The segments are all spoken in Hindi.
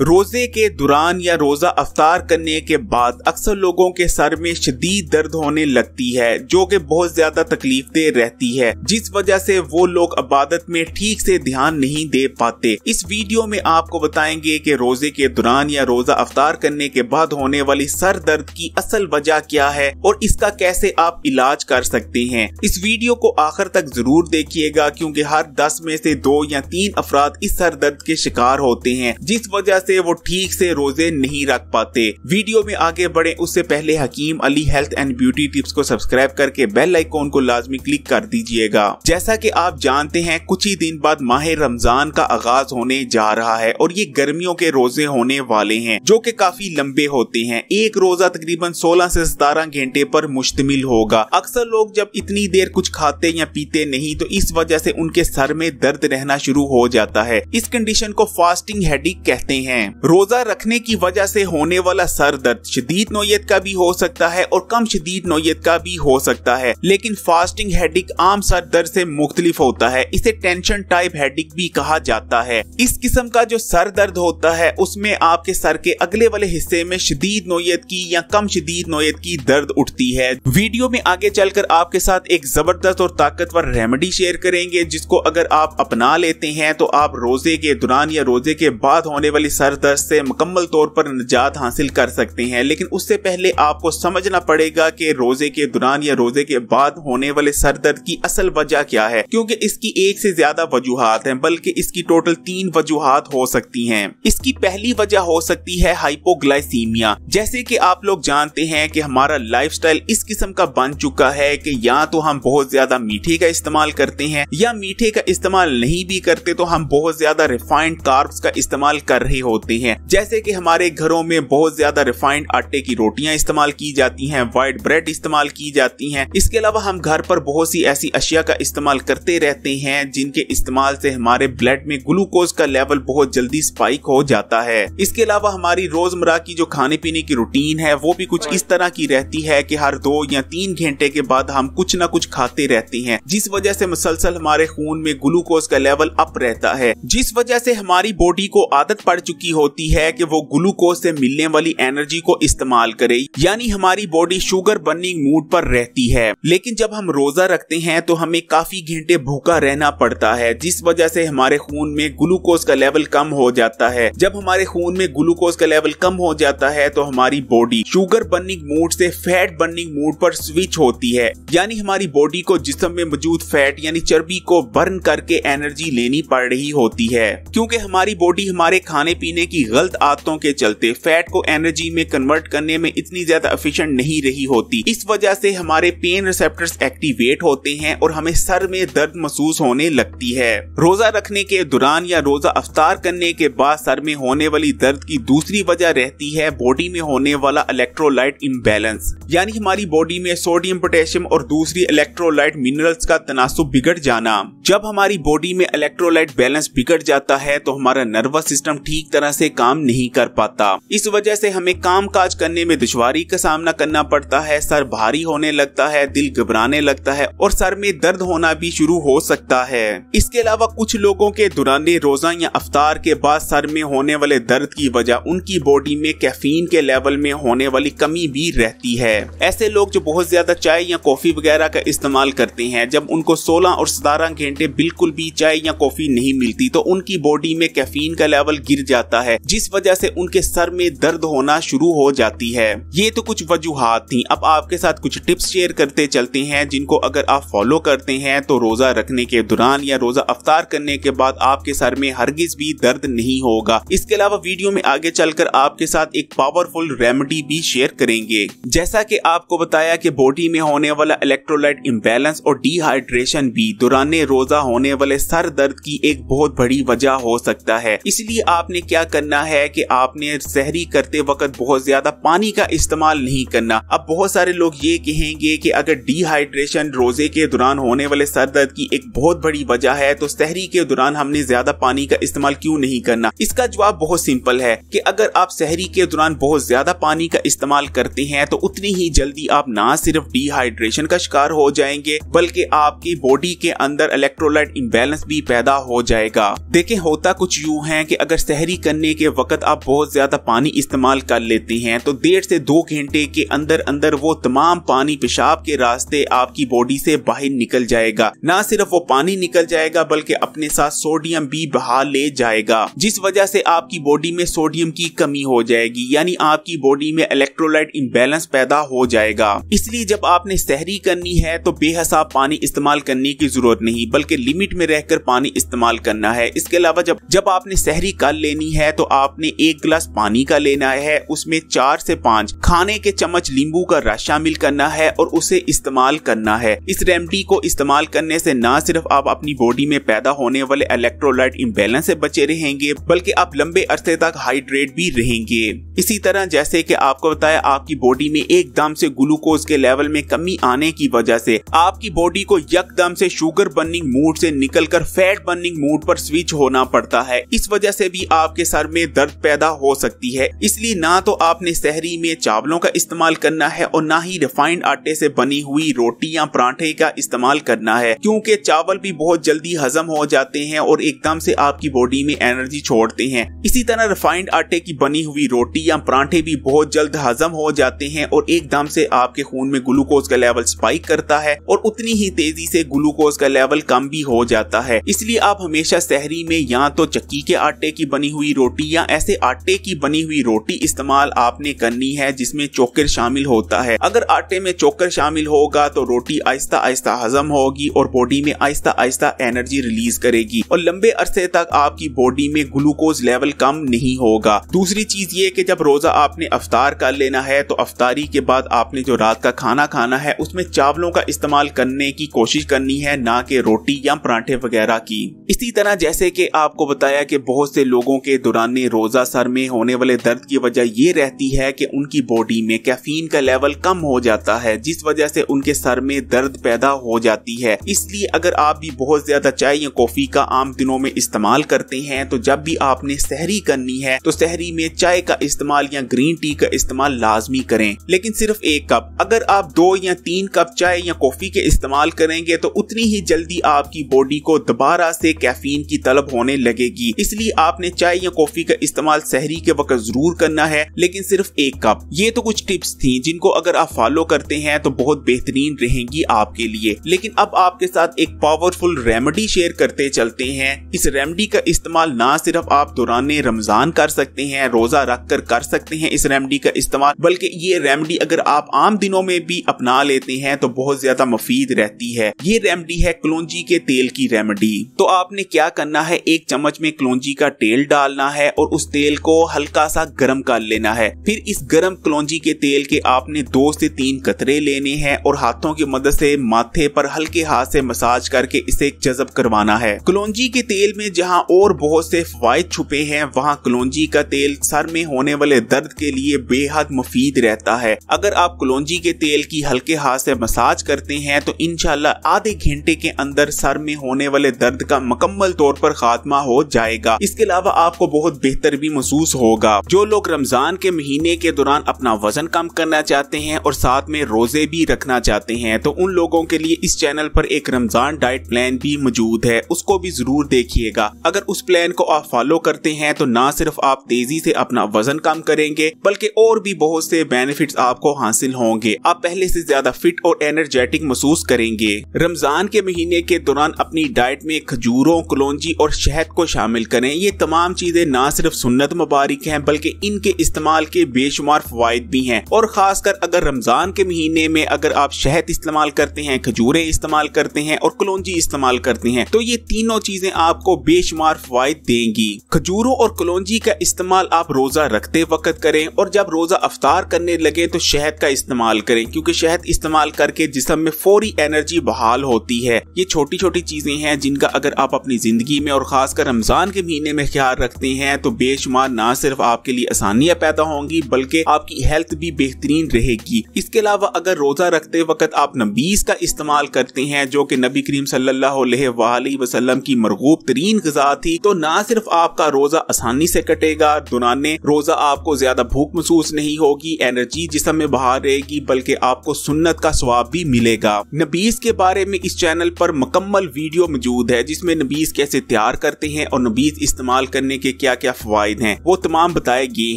रोजे के दौरान या रोजा अफ्तार करने के बाद अक्सर लोगों के सर में शदीद दर्द होने लगती है जो कि बहुत ज्यादा तकलीफ दे रहती है जिस वजह से वो लोग अबादत में ठीक से ध्यान नहीं दे पाते इस वीडियो में आपको बताएंगे कि रोजे के दौरान या रोजा अफ्तार करने के बाद होने वाली सर दर्द की असल वजह क्या है और इसका कैसे आप इलाज कर सकते हैं इस वीडियो को आखिर तक जरूर देखिएगा क्यूँकी हर दस में से दो या तीन अफराद इस सर दर्द के शिकार होते हैं जिस वजह से वो ठीक से रोजे नहीं रख पाते वीडियो में आगे बढ़े उससे पहले Hakeem Ali health and beauty tips को सब्सक्राइब करके बेल आइकॉन को लाजमी क्लिक कर दीजिएगा जैसा की आप जानते हैं कुछ ही दिन बाद माह रमजान का आगाज होने जा रहा है और ये गर्मियों के रोजे होने वाले हैं जो की काफी लंबे होते हैं एक रोजा तकरीबन सोलह से सतारह घंटे पर मुश्तमिल होगा अक्सर लोग जब इतनी देर कुछ खाते या पीते नहीं तो इस वजह से उनके सर में दर्द रहना शुरू हो जाता है इस कंडीशन को फास्टिंग हेडिक कहते हैं हैं रोजा रखने की वजह से होने वाला सर दर्द शदीद नोयत का भी हो सकता है और कम शदीद नोयत का भी हो सकता है लेकिन फास्टिंग हेडिक आम सर दर्द से मुख्तलिफ होता है इसे टेंशन टाइप हेडिक भी कहा जाता है इस किस्म का जो सर दर्द होता है उसमें आपके सर के अगले वाले हिस्से में शदीद नोयत की या कम शदीद नोयत की दर्द उठती है वीडियो में आगे चलकर आपके साथ एक जबरदस्त और ताकतवर रेमेडी शेयर करेंगे जिसको अगर आप अपना लेते हैं तो आप रोजे के दौरान या रोजे के बाद होने वाली सर सर दर्द से मुकम्मल तौर पर निजात हासिल कर सकते हैं लेकिन उससे पहले आपको समझना पड़ेगा कि रोजे के दौरान या रोजे के बाद होने वाले सर दर्द की असल वजह क्या है क्योंकि इसकी एक से ज्यादा वजूहत हैं बल्कि इसकी टोटल तीन वजूहत हो सकती हैं इसकी पहली वजह हो सकती है हाइपोग्लाइसीमिया जैसे की आप लोग जानते हैं की हमारा लाइफ इस किस्म का बन चुका है की या तो हम बहुत ज्यादा मीठे का इस्तेमाल करते हैं या मीठे का इस्तेमाल नहीं भी करते तो हम बहुत ज्यादा रिफाइंड कार्ब का इस्तेमाल कर रहे हो होती हैं जैसे कि हमारे घरों में बहुत ज्यादा रिफाइंड आटे की रोटियां इस्तेमाल की जाती हैं व्हाइट ब्रेड इस्तेमाल की जाती हैं इसके अलावा हम घर पर बहुत सी ऐसी अशिया का इस्तेमाल करते रहते हैं जिनके इस्तेमाल से हमारे ब्लड में ग्लूकोज का लेवल बहुत जल्दी स्पाइक हो जाता है इसके अलावा हमारी रोजमर्रा की जो खाने पीने की रूटीन है वो भी कुछ इस तरह की रहती है की हर दो या तीन घंटे के बाद हम कुछ न कुछ खाते रहते हैं जिस वजह से मुसलसल हमारे खून में ग्लूकोज का लेवल अप रहता है जिस वजह से हमारी बॉडी को आदत पड़ चुकी की होती है कि वो ग्लूकोज से मिलने वाली एनर्जी को इस्तेमाल करे यानी हमारी बॉडी शुगर बर्निंग मूड पर रहती है लेकिन जब हम रोजा रखते हैं तो हमें काफी घंटे भूखा रहना पड़ता है जिस वजह से हमारे खून में ग्लूकोज का लेवल कम हो जाता है जब हमारे खून में ग्लूकोज का लेवल कम हो जाता है तो हमारी बॉडी शुगर बर्निंग मूड से फैट बर्निंग मूड पर स्विच होती है यानी हमारी बॉडी को जिसम में मौजूद फैट यानी चर्बी को बर्न करके एनर्जी लेनी पड़ रही होती है क्योंकि हमारी बॉडी हमारे खाने पीने पीने की गलत आदतों के चलते फैट को एनर्जी में कन्वर्ट करने में इतनी ज्यादा एफिशिएंट नहीं रही होती इस वजह से हमारे पेन रिसेप्टर्स एक्टिवेट होते हैं और हमें सर में दर्द महसूस होने लगती है रोजा रखने के दौरान या रोजा अफतार करने के बाद सर में होने वाली दर्द की दूसरी वजह रहती है बॉडी में होने वाला इलेक्ट्रोलाइट इम्बेलेंस यानी हमारी बॉडी में सोडियम पोटेशियम और दूसरी इलेक्ट्रोलाइट मिनरल्स का तनासुब बिगड़ जाना जब हमारी बॉडी में इलेक्ट्रोलाइट बैलेंस बिगड़ जाता है तो हमारा नर्वस सिस्टम ठीक तरह से काम नहीं कर पाता इस वजह से हमें काम काज करने में दुश्वारी का सामना करना पड़ता है सर भारी होने लगता है दिल घबराने लगता है और सर में दर्द होना भी शुरू हो सकता है इसके अलावा कुछ लोगों के दौरान रोजा या अवतार के बाद सर में होने वाले दर्द की वजह उनकी बॉडी में कैफीन के लेवल में होने वाली कमी भी रहती है ऐसे लोग जो बहुत ज्यादा चाय या कॉफी वगैरह का इस्तेमाल करते हैं जब उनको 16 और सतारह घंटे बिल्कुल भी चाय या कॉफी नहीं मिलती तो उनकी बॉडी में कैफीन का लेवल गिर जाता जाता है जिस वजह से उनके सर में दर्द होना शुरू हो जाती है ये तो कुछ वजूहत थी अब आपके साथ कुछ टिप्स शेयर करते चलते हैं जिनको अगर आप फॉलो करते हैं तो रोजा रखने के दौरान या रोजा अफतार करने के बाद आपके सर में हरगिज भी दर्द नहीं होगा इसके अलावा वीडियो में आगे चलकर आपके साथ एक पावरफुल रेमेडी भी शेयर करेंगे जैसा की आपको बताया की बॉडी में होने वाला इलेक्ट्रोलाइट इम्बेलेंस और डिहाइड्रेशन भी दौरान रोजा होने वाले सर दर्द की एक बहुत बड़ी वजह हो सकता है इसलिए आपने क्या क्या करना है कि आपने सहरी करते वक्त बहुत ज्यादा पानी का इस्तेमाल नहीं करना अब बहुत सारे लोग ये कहेंगे कि अगर डिहाइड्रेशन रोजे के दौरान होने वाले सर दर्द की एक बहुत बड़ी वजह है तो सहरी के दौरान हमने ज्यादा पानी का इस्तेमाल क्यों नहीं करना इसका जवाब बहुत सिंपल है कि अगर आप सहरी के दौरान बहुत ज्यादा पानी का इस्तेमाल करते हैं तो उतनी ही जल्दी आप ना सिर्फ डिहाइड्रेशन का शिकार हो जाएंगे बल्कि आपकी बॉडी के अंदर इलेक्ट्रोलाइट इम्बेलेंस भी पैदा हो जाएगा देखें होता कुछ यूँ है कि अगर सहरी करने के वक्त आप बहुत ज़्यादा पानी इस्तेमाल कर लेते हैं तो डेढ़ से दो घंटे के अंदर अंदर वो तमाम पानी पेशाब के रास्ते आपकी बॉडी से बाहर निकल जाएगा ना सिर्फ वो पानी निकल जाएगा बल्कि अपने साथ सोडियम भी बहा ले जाएगा जिस वजह से आपकी बॉडी में सोडियम की कमी हो जाएगी यानी आपकी बॉडी में इलेक्ट्रोलाइट इम्बेलेंस पैदा हो जाएगा इसलिए जब आपने सहरी करनी है तो बेहसाब पानी इस्तेमाल करने की जरूरत नहीं बल्कि लिमिट में रहकर पानी इस्तेमाल करना है इसके अलावा जब जब आपने सहरी कर लेनी है है तो आपने एक गिलास पानी का लेना है उसमें चार से पाँच खाने के चम्मच नींबू का रस शामिल करना है और उसे इस्तेमाल करना है इस रेमडी को इस्तेमाल करने से न सिर्फ आप अपनी बॉडी में पैदा होने वाले इलेक्ट्रोलाइट इम्बेलेंस से बचे रहेंगे बल्कि आप लंबे अरसे तक हाइड्रेट भी रहेंगे इसी तरह जैसे की आपको बताया आपकी बॉडी में एकदम से ग्लूकोज के लेवल में कमी आने की वजह से आपकी बॉडी को यकदम से शुगर बर्निंग मूड से निकलकर फैट बर्निंग मूड पर स्विच होना पड़ता है इस वजह से भी आपके सर में दर्द पैदा हो सकती है इसलिए ना तो आपने शहरी में चावलों का इस्तेमाल करना है और ना ही रिफाइंड आटे से बनी हुई रोटी या पराठे का इस्तेमाल करना है क्योंकि चावल भी बहुत जल्दी हजम हो जाते हैं और एकदम से आपकी बॉडी में एनर्जी छोड़ते हैं इसी तरह रिफाइंड आटे की बनी हुई रोटी या पराठे भी बहुत जल्द हजम हो जाते हैं और एकदम से आपके खून में ग्लूकोज का लेवल स्पाइक करता है और उतनी ही तेजी से ग्लूकोज का लेवल कम भी हो जाता है इसलिए आप हमेशा शहरी में या तो चक्की के आटे की बनी हुई रोटी या ऐसे आटे की बनी हुई रोटी इस्तेमाल आपने करनी है जिसमें चोकर शामिल होता है अगर आटे में चोकर शामिल होगा तो रोटी आहिस्ता आहिस्ता हजम होगी और बॉडी में आहिस्ता आहिस्ता एनर्जी रिलीज करेगी और लंबे अरसे तक आपकी बॉडी में ग्लूकोज लेवल कम नहीं होगा दूसरी चीज ये कि जब रोजा आपने अफतार कर लेना है तो अफतारी के बाद आपने जो रात का खाना खाना है उसमें चावलों का इस्तेमाल करने की कोशिश करनी है ना के रोटी या परांठे वगैरह की इसी तरह जैसे कि आपको बताया कि बहुत से लोगों के दौरान रोजा सर में होने वाले दर्द की वजह ये रहती है कि उनकी बॉडी में कैफीन का लेवल कम हो जाता है जिस वजह से उनके सर में दर्द पैदा हो जाती है इसलिए अगर आप भी बहुत ज्यादा चाय या कॉफी का आम दिनों में इस्तेमाल करते हैं तो जब भी आपने सहरी करनी है तो सहरी में चाय का इस्तेमाल या ग्रीन टी का इस्तेमाल लाजमी करें लेकिन सिर्फ एक कप अगर आप दो या तीन कप चाय या कॉफी के इस्तेमाल करेंगे तो उतनी ही जल्दी आपकी बॉडी को दोबारा से कैफीन की तलब होने लगेगी इसलिए आपने चाय या कॉफी का इस्तेमाल सहरी के वक्त जरूर करना है लेकिन सिर्फ एक कप ये तो कुछ टिप्स थी जिनको अगर आप फॉलो करते हैं तो बहुत बेहतरीन रहेंगी आपके लिए लेकिन अब आपके साथ एक पावरफुल रेमेडी शेयर करते चलते हैं इस रेमेडी का इस्तेमाल ना सिर्फ आप दौरान रमजान कर सकते हैं रोजा रख कर कर सकते हैं इस रेमेडी का इस्तेमाल बल्कि ये रेमेडी अगर आप आम दिनों में भी अपना लेते हैं तो बहुत ज्यादा मुफीद रहती है ये रेमेडी है कलौजी के तेल की रेमेडी तो आपने क्या करना है एक चम्मच में कलौजी का तेल डालना डालना है और उस तेल को हल्का सा गर्म कर लेना है फिर इस गर्म कलौजी के तेल के आपने दो से तीन कतरे लेने हैं और हाथों की मदद से माथे पर हल्के हाथ से मसाज करके इसे जजब करवाना है कलौजी के तेल में जहाँ और बहुत से फायदे छुपे हैं वहाँ कलौजी का तेल सर में होने वाले दर्द के लिए बेहद मुफीद रहता है अगर आप कलौजी के तेल की हल्के हाथ से मसाज करते हैं तो इनशाला आधे घंटे के अंदर सर में होने वाले दर्द का मकम्मल तौर पर खात्मा हो जाएगा इसके अलावा आपको बहुत बेहतर भी महसूस होगा जो लोग रमजान के महीने के दौरान अपना वजन कम करना चाहते हैं और साथ में रोजे भी रखना चाहते हैं तो उन लोगों के लिए इस चैनल पर एक रमजान डाइट प्लान भी मौजूद है उसको भी जरूर देखिएगा अगर उस प्लान को आप फॉलो करते हैं तो ना सिर्फ आप तेजी से अपना वजन कम करेंगे बल्कि और भी बहुत से बेनिफिट आपको हासिल होंगे आप पहले से ज्यादा फिट और एनर्जेटिक महसूस करेंगे रमजान के महीने के दौरान अपनी डाइट में खजूरों कलौजी और शहद को शामिल करें ये तमाम चीजें चीजें ना सिर्फ सुन्नत मुबारक हैं बल्कि इनके इस्तेमाल के बेशुमार फवायद भी हैं और खासकर अगर रमजान के महीने में अगर आप शहद इस्तेमाल करते हैं खजूरें इस्तेमाल करते हैं और कलौजी इस्तेमाल करते हैं तो ये तीनों चीजें आपको बेशुमार फवायद देंगी खजूरों और कलौजी का इस्तेमाल आप रोजा रखते वक्त करें और जब रोजा अफतार करने लगे तो शहद का इस्तेमाल करें क्योंकि शहद इस्तेमाल करके जिसम में फौरी एनर्जी बहाल होती है ये छोटी छोटी चीजें हैं जिनका अगर आप अपनी जिंदगी में और खासकर रमजान के महीने में ख्याल रखते करते हैं तो बेशुमार ना सिर्फ आपके लिए आसानियाँ पैदा होंगी बल्कि आपकी हेल्थ भी बेहतरीन रहेगी इसके अलावा अगर रोजा रखते वक्त आप नबीज का इस्तेमाल करते हैं जो की नबी करीम सल्लाम की मरगूब तरीन गजा थी तो ना सिर्फ आपका रोजा आसानी से कटेगा दुराने रोजा आपको ज्यादा भूख महसूस नहीं होगी एनर्जी जिसम में बाहर रहेगी बल्कि आपको सुन्नत का स्वाब भी मिलेगा नबीज के बारे में इस चैनल पर मुकम्मल वीडियो मौजूद है जिसमें नबीज कैसे तैयार करते हैं और नबीज इस्तेमाल करने के क्या क्या फायदे हैं वो तमाम बताए गए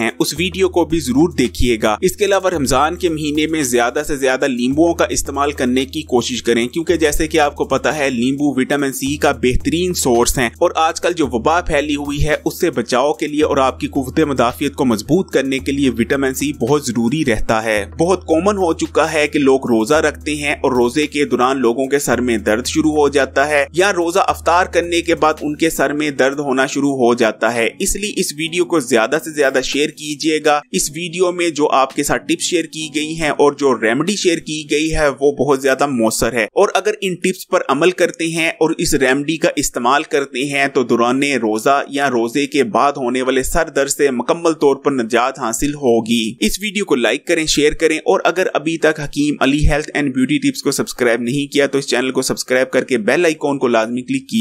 हैं उस वीडियो को भी जरूर देखिएगा इसके अलावा रमजान के महीने में ज्यादा से ज्यादा नींबुओं का इस्तेमाल करने की कोशिश करें क्योंकि जैसे कि आपको पता है नींबू विटामिन सी का बेहतरीन सोर्स है और आजकल जो वबा फैली हुई है उससे बचाव के लिए और आपकी कुत मुदाफियत को मजबूत करने के लिए विटामिन सी बहुत जरूरी रहता है बहुत कॉमन हो चुका है की लोग रोजा रखते हैं और रोजे के दौरान लोगों के सर में दर्द शुरू हो जाता है या रोजा अवतार करने के बाद उनके सर में दर्द होना शुरू हो जाता है है इसलिए इस वीडियो को ज्यादा से ज्यादा शेयर कीजिएगा इस वीडियो में जो आपके साथ टिप्स शेयर की गई हैं और जो रेमेडी शेयर की गई है वो बहुत ज्यादा मौसर है और अगर इन टिप्स पर अमल करते हैं और इस रेमेडी का इस्तेमाल करते हैं तो दौरान रोजा या रोजे के बाद होने वाले सर दर्द से मुकम्मल तौर पर निजात हासिल होगी इस वीडियो को लाइक करें शेयर करें और अगर अभी तक Hakeem Ali health and beauty tips को सब्सक्राइब नहीं किया तो इस चैनल को सब्सक्राइब करके बेल आइकॉन को लाजमी क्लिक की